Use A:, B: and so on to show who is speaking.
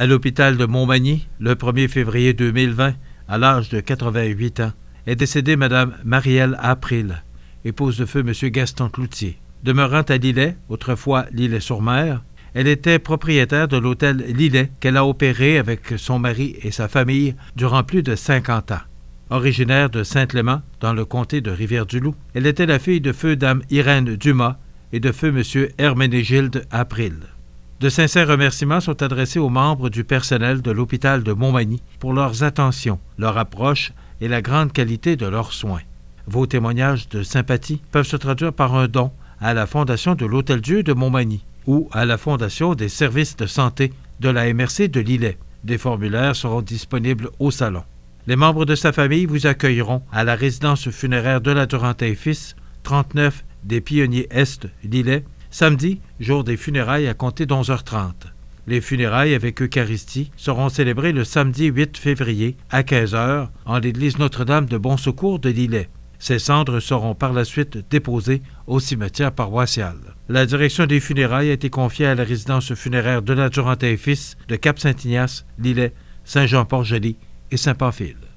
A: à l'hôpital de Montmagny le 1er février 2020 à l'âge de 88 ans est décédée Mme Marielle April, épouse de feu M. Gaston Cloutier. Demeurant à Lillet, autrefois Lillet-sur-Mer, elle était propriétaire de l'hôtel Lillet qu'elle a opéré avec son mari et sa famille durant plus de 50 ans. Originaire de Saint-Clément, dans le comté de Rivière-du-Loup, elle était la fille de feu Dame Irène Dumas et de feu M. Herménégilde April. De sincères remerciements sont adressés aux membres du personnel de l'hôpital de Montmagny pour leurs attentions, leur approche et la grande qualité de leurs soins. Vos témoignages de sympathie peuvent se traduire par un don à la Fondation de l'Hôtel Dieu de Montmagny ou à la Fondation des services de santé de la MRC de Lillet. Des formulaires seront disponibles au salon. Les membres de sa famille vous accueilleront à la résidence funéraire de la Durantin Fils, 39 des Pionniers Est, Lillet, Samedi, jour des funérailles à compter 11 h 30 Les funérailles avec Eucharistie seront célébrées le samedi 8 février à 15h en l'église Notre-Dame de Bon Secours de Lillet. Ces cendres seront par la suite déposées au cimetière paroissial. La direction des funérailles a été confiée à la résidence funéraire de la et Fils de Cap-Saint-Ignace, Lillet, Saint-Jean-Port-Joli et Saint-Pamphile.